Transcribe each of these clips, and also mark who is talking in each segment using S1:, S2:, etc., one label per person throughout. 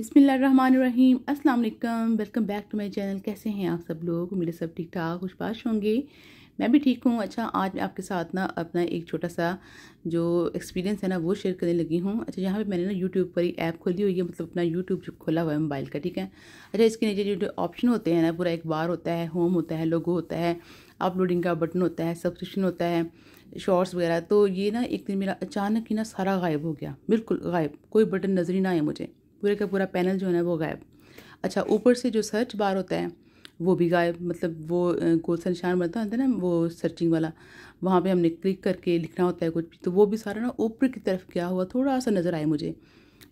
S1: बिसमीम अस्सलाम वालेकुम welcome back to my channel कैसे हैं आप सब लोग मेरे सब ठीक ठाक खुशपाश होंगे मैं भी ठीक हूँ अच्छा आज मैं आपके साथ ना अपना एक छोटा सा जो एक्सपीरियंस है ना वो शेयर करने लगी हूँ अच्छा यहाँ पे मैंने ना यूट्यूब पर ही ऐप खोली हुई है मतलब अपना यूट्यूब जो खोला हुआ है मोबाइल का ठीक है अच्छा इसके नीचे जो ऑप्शन होते हैं ना पूरा एक बार होता है होम होता है लोगो होता है अपलोडिंग का बटन होता है सब्सक्रिप्शन होता है शॉर्ट्स वगैरह तो ये ना एक दिन मेरा अचानक ही ना सारा गायब हो गया बिल्कुल गायब कोई बटन नज़र ही ना आया मुझे पूरे का पूरा पैनल जो है ना वो गायब अच्छा ऊपर से जो सर्च बार होता है वो भी गायब मतलब वो गोल निशान बनता है ना वो सर्चिंग वाला वहाँ पे हमने क्लिक करके लिखना होता है कुछ भी तो वो भी सारा ना ऊपर की तरफ क्या हुआ थोड़ा सा नज़र आए मुझे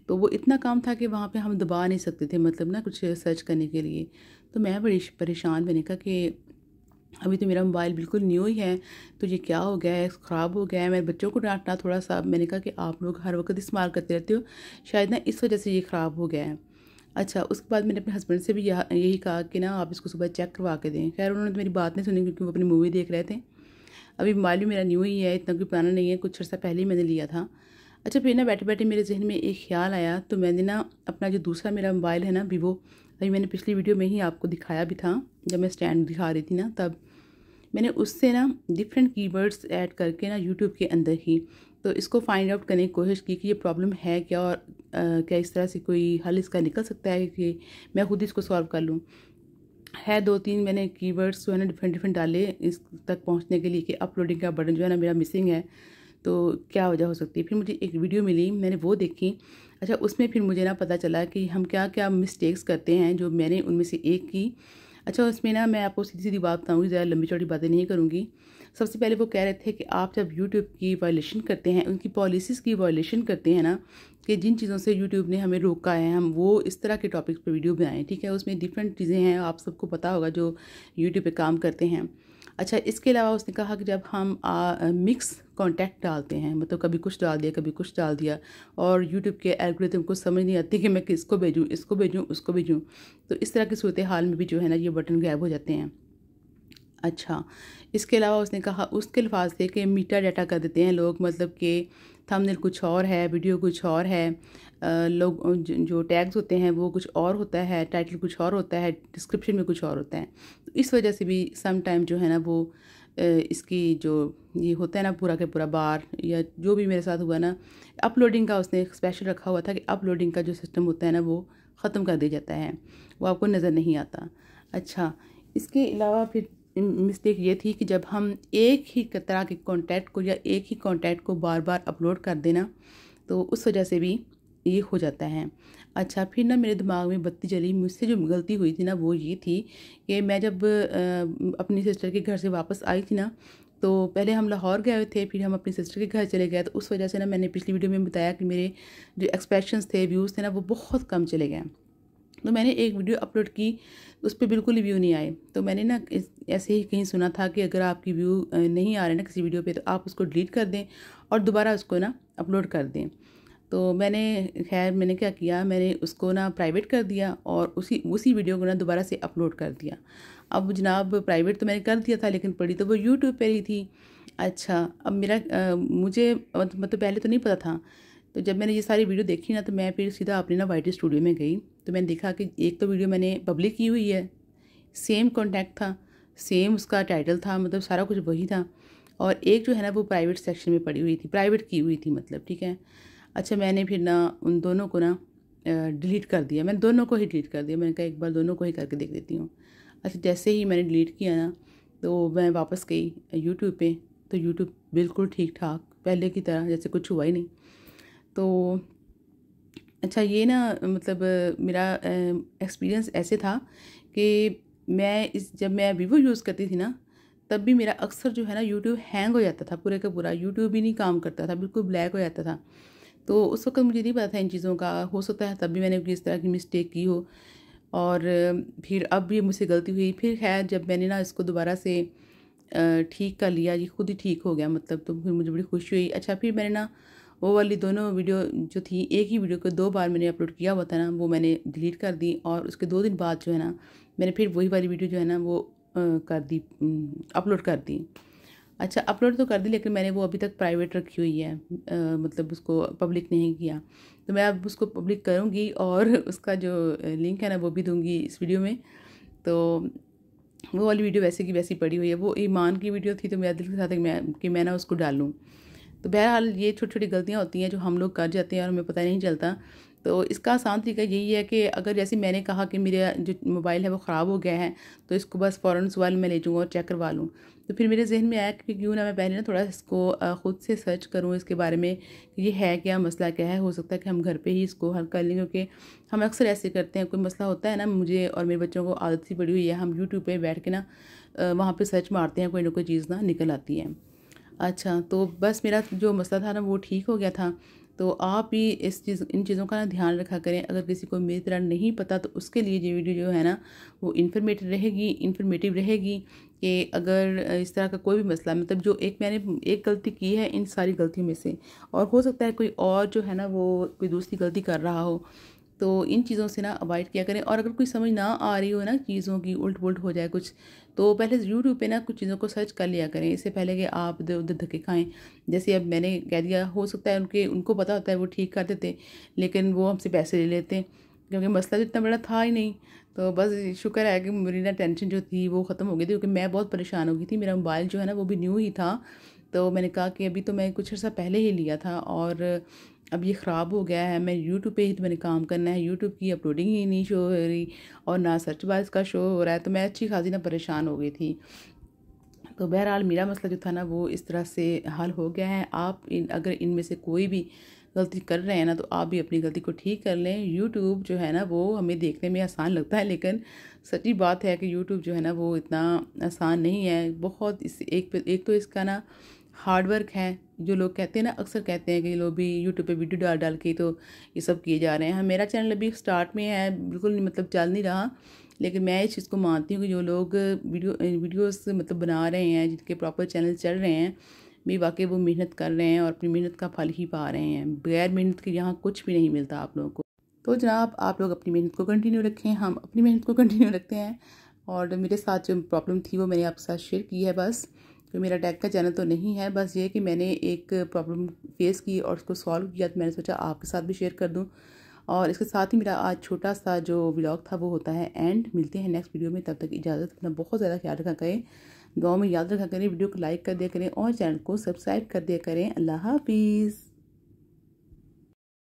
S1: तो वो इतना काम था कि वहाँ पे हम दबा नहीं सकते थे मतलब ना कुछ सर्च करने के लिए तो मैं बड़ी परेशान मैंने कहा कि अभी तो मेरा मोबाइल बिल्कुल न्यू ही है तो ये क्या हो गया है ख़राब हो गया है मेरे बच्चों को डांटना थोड़ा सा मैंने कहा कि आप लोग हर वक्त इस्तेमाल करते रहते हो शायद ना इस वजह से ये ख़राब हो गया है अच्छा उसके बाद मैंने अपने हस्बैंड से भी यही कहा कि ना आप इसको सुबह चेक करवा के दें खैर उन्होंने तो मेरी बात नहीं सुनी क्योंकि वो अपनी मूवी देख रहे थे अभी मोबाइल भी मेरा न्यू ही है इतना कोई पुराना नहीं है कुछ अर्सा पहले ही मैंने लिया था अच्छा फिर ना बैठे बैठे मेरे जहन में एक ख्याल आया तो मैंने ना अपना जो दूसरा मेरा मोबाइल है ना वीवो अभी मैंने पिछली वीडियो में ही आपको दिखाया भी था जब मैं स्टैंड दिखा रही थी ना तब मैंने उससे ना डिफरेंट कीवर्ड्स ऐड करके ना यूट्यूब के अंदर ही तो इसको फाइंड आउट करने की कोशिश की कि ये प्रॉब्लम है क्या और आ, क्या इस तरह से कोई हल इसका निकल सकता है कि मैं खुद इसको सॉल्व कर लूँ है दो तीन मैंने कीवर्ड्स जो है ना डिफरेंट डिफरेंट डाले इस तक पहुँचने के लिए कि अपलोडिंग का बटन जो है ना मेरा मिसिंग है तो क्या वजह हो सकती है फिर मुझे एक वीडियो मिली मैंने वो देखी अच्छा उसमें फिर मुझे ना पता चला कि हम क्या क्या मिस्टेक्स करते हैं जो मैंने उनमें से एक की अच्छा उसमें ना मैं आपको सीधी सीधी बात बताऊँगी ज़्यादा लंबी चौड़ी बातें नहीं करूँगी सबसे पहले वो कह रहे थे कि आप जब यूट्यूब की वायलेशन करते हैं उनकी पॉलिसीज़ की वायलेशन करते हैं ना कि जिन चीज़ों से यूट्यूब ने हमें रोका है हम वो इस तरह के टॉपिक्स पर वीडियो बनाएं ठीक है उसमें डिफरेंट चीज़ें हैं आप सबको पता होगा जो यूट्यूब पर काम करते हैं अच्छा इसके अलावा उसने कहा कि जब हम आ, मिक्स कॉन्टैक्ट डालते हैं मतलब कभी कुछ डाल दिया कभी कुछ डाल दिया और यूट्यूब के एल्गोरिथम को समझ नहीं आती कि मैं किसको भेजूँ इसको भेजूँ उसको भेजूँ तो इस तरह की सूरत हाल में भी जो है ना ये बटन गायब हो जाते हैं अच्छा इसके अलावा उसने कहा उसके अल्फाज थे कि मीटा डाटा कर देते हैं लोग मतलब कि थंबनेल कुछ और है वीडियो कुछ और है लोग जो टैग्स होते हैं वो कुछ और होता है टाइटल कुछ और होता है डिस्क्रिप्शन में कुछ और होता है तो इस वजह से भी सम टाइम जो है ना वो इसकी जो ये होता है ना पूरा के पूरा बार या जो भी मेरे साथ हुआ ना अपलोडिंग का उसने स्पेशल रखा हुआ था कि अपलोडिंग का जो सिस्टम होता है ना वो ख़त्म कर दिया जाता है वो आपको नज़र नहीं आता अच्छा इसके अलावा फिर मिस्टेक ये थी कि जब हम एक ही तरह के कॉन्टैक्ट को या एक ही कॉन्टैक्ट को बार बार अपलोड कर देना तो उस वजह से भी ये हो जाता है अच्छा फिर ना मेरे दिमाग में बत्ती जली मुझसे जो गलती हुई थी ना वो ये थी कि मैं जब अपनी सिस्टर के घर से वापस आई थी ना तो पहले हम लाहौर गए थे फिर हम अपनी सिस्टर के घर चले गए तो उस वजह से ना मैंने पिछली वीडियो में बताया कि मेरे जो एक्सप्रेशन थे व्यूज़ थे ना वो बहुत कम चले गए तो मैंने एक वीडियो अपलोड की उस पर बिल्कुल व्यू नहीं आए तो मैंने ना ऐसे ही कहीं सुना था कि अगर आपकी व्यू नहीं आ रहे ना किसी वीडियो पे तो आप उसको डिलीट कर दें और दोबारा उसको ना अपलोड कर दें तो मैंने खैर मैंने क्या किया मैंने उसको ना प्राइवेट कर दिया और उसी उसी वीडियो को ना दोबारा से अपलोड कर दिया अब जनाब प्राइवेट तो मैंने कर दिया था लेकिन पड़ी तो वो यूट्यूब पर ही थी अच्छा अब मेरा आ, मुझे मतलब पहले तो नहीं पता था तो जब मैंने ये सारी वीडियो देखी ना तो मैं फिर सीधा अपने ना वाइट स्टूडियो में गई तो मैंने देखा कि एक तो वीडियो मैंने पब्लिक की हुई है सेम कॉन्टैक्ट था सेम उसका टाइटल था मतलब सारा कुछ वही था और एक जो है ना वो प्राइवेट सेक्शन में पड़ी हुई थी प्राइवेट की हुई थी मतलब ठीक है अच्छा मैंने फिर ना उन दोनों को ना डिलीट कर दिया मैंने दोनों को ही डिलीट कर दिया मैंने कहा एक बार दोनों को ही करके देख देती हूँ अच्छा जैसे ही मैंने डिलीट किया ना तो मैं वापस गई यूट्यूब पे तो यूट्यूब बिल्कुल ठीक ठाक पहले की तरह जैसे कुछ हुआ ही नहीं तो अच्छा ये ना मतलब मेरा एक्सपीरियंस ऐसे था कि मैं इस जब मैं वीवो यूज़ करती थी ना तब भी मेरा अक्सर जो है ना यूट्यूब हैंग हो जाता था पूरे का पूरा यूट्यूब ही नहीं काम करता था बिल्कुल ब्लैक हो जाता था तो उस वक्त मुझे नहीं पता था इन चीज़ों का हो सकता है तब भी मैंने इस तरह की मिस्टेक की हो और फिर अब भी मुझसे गलती हुई फिर खैर जब मैंने ना इसको दोबारा से ठीक कर लिया ये खुद ही ठीक हो गया मतलब तो फिर मुझे बड़ी खुशी हुई अच्छा फिर मैंने ना वो वाली दोनों वीडियो जो थी एक ही वीडियो को दो बार मैंने अपलोड किया हुआ था ना वो मैंने डिलीट कर दी और उसके दो दिन बाद जो है ना मैंने फिर वही वाली वीडियो जो है ना वो कर दी अपलोड कर दी अच्छा अपलोड तो कर दी लेकिन मैंने वो अभी तक प्राइवेट रखी हुई है आ, मतलब उसको पब्लिक नहीं किया तो मैं अब उसको पब्लिक करूँगी और उसका जो लिंक है ना वो भी दूँगी इस वीडियो में तो वो वाली वीडियो वैसे की वैसी पड़ी हुई है वो ईमान की वीडियो थी तो मेरा दिल के साथ कि मैं कि मैं ना उसको डालूँ तो बहरहाल ये छोटी छोटी गलतियाँ होती हैं जो हम लोग कर जाते हैं और हमें पता नहीं चलता तो इसका आसान तरीका यही है कि अगर जैसे मैंने कहा कि मेरा जो मोबाइल है वो ख़राब हो गया है तो इसको बस फ़ौर सवाल मैं ले जाऊँ और चेक करवा लूँ तो फिर मेरे जहन में आया कि क्यों ना मैं पहले ना थोड़ा इसको ख़ुद से सर्च करूँ इसके बारे में कि ये है क्या मसला क्या है हो सकता है कि हम घर पे ही इसको हल कर लें क्योंकि हम अक्सर ऐसे करते हैं कोई मसला होता है ना मुझे और मेरे बच्चों को आदत सी पड़ी हुई है हम यूट्यूब पर बैठ के ना वहाँ पर सर्च मारते हैं कोई ना कोई चीज़ ना निकल आती है अच्छा तो बस मेरा जो मसला था ना वो ठीक हो गया था तो आप भी इस चीज़ इन चीज़ों का ना ध्यान रखा करें अगर किसी को मेरी तरह नहीं पता तो उसके लिए ये वीडियो जो है ना वो इन्फॉर्मेटिव रहेगी इन्फॉर्मेटिव रहेगी कि अगर इस तरह का कोई भी मसला मतलब जो एक मैंने एक गलती की है इन सारी गलतियों में से और हो सकता है कोई और जो है ना वो कोई दूसरी गलती कर रहा हो तो इन चीज़ों से ना अवॉइड किया करें और अगर कोई समझ ना आ रही हो ना चीज़ों की उल्ट पुलट हो जाए कुछ तो पहले यूट्यूब पे ना कुछ चीज़ों को सर्च कर लिया करें इससे पहले कि आप उधर उधर धक्के खाएं जैसे अब मैंने कह दिया हो सकता है उनके उनको पता होता है वो ठीक कर देते लेकिन वो हमसे पैसे ले लेते हैं क्योंकि मसला तो इतना बड़ा था ही नहीं तो बस शुक्र है कि मेरी ना टेंशन जो थी वो ख़त्म हो गई थी क्योंकि मैं बहुत परेशान हो गई थी मेरा मोबाइल जो है ना वो भी न्यू ही था तो मैंने कहा कि अभी तो मैं कुछ अर्सा पहले ही लिया था और अब ये ख़राब हो गया है मैं यूट्यूब पे ही तो मैंने काम करना है यूट्यूब की अपलोडिंग ही नहीं शो हो रही और ना सर्च बार इसका शो हो रहा है तो मैं अच्छी खासी ना परेशान हो गई थी तो बहरहाल मेरा मसला जो था ना वो इस तरह से हल हो गया है आप इन अगर इनमें से कोई भी गलती कर रहे हैं ना तो आप भी अपनी गलती को ठीक कर लें यूट्यूब जो है ना वो हमें देखने में आसान लगता है लेकिन सच्ची बात है कि यूट्यूब जो है ना वो इतना आसान नहीं है बहुत इस एक एक तो इसका ना हार्डवर्क है जो लोग कहते हैं ना अक्सर कहते हैं कि लोग भी यूट्यूब पे वीडियो डाल डाल के तो ये सब किए जा रहे हैं हाँ, मेरा चैनल अभी स्टार्ट में है बिल्कुल मतलब चल नहीं रहा लेकिन मैं इस चीज़ को मानती हूँ कि जो लोग वीडियो वीडियोस मतलब बना रहे हैं जिनके प्रॉपर चैनल चल रहे हैं भी वाकई वो मेहनत कर रहे हैं और अपनी मेहनत का फल ही पा रहे हैं बगैर मेहनत के यहाँ कुछ भी नहीं मिलता आप लोगों को तो जनाब आप लोग अपनी मेहनत को कंटिन्यू रखें हम अपनी मेहनत को कंटिन्यू रखते हैं और मेरे साथ जो प्रॉब्लम थी वो मैंने आपके साथ शेयर की है बस तो मेरा टैग का चैनल तो नहीं है बस ये कि मैंने एक प्रॉब्लम फेस की और उसको सॉल्व किया तो मैंने सोचा आपके साथ भी शेयर कर दूँ और इसके साथ ही मेरा आज छोटा सा जो ब्लॉग था वो होता है एंड मिलते हैं नेक्स्ट वीडियो में तब तक इजाज़त अपना बहुत ज़्यादा ख्याल रखा करें दुआ में याद रखा करें वीडियो को लाइक कर दिया करें और चैनल को सब्सक्राइब कर दिया करें अल्लाह हाफिज़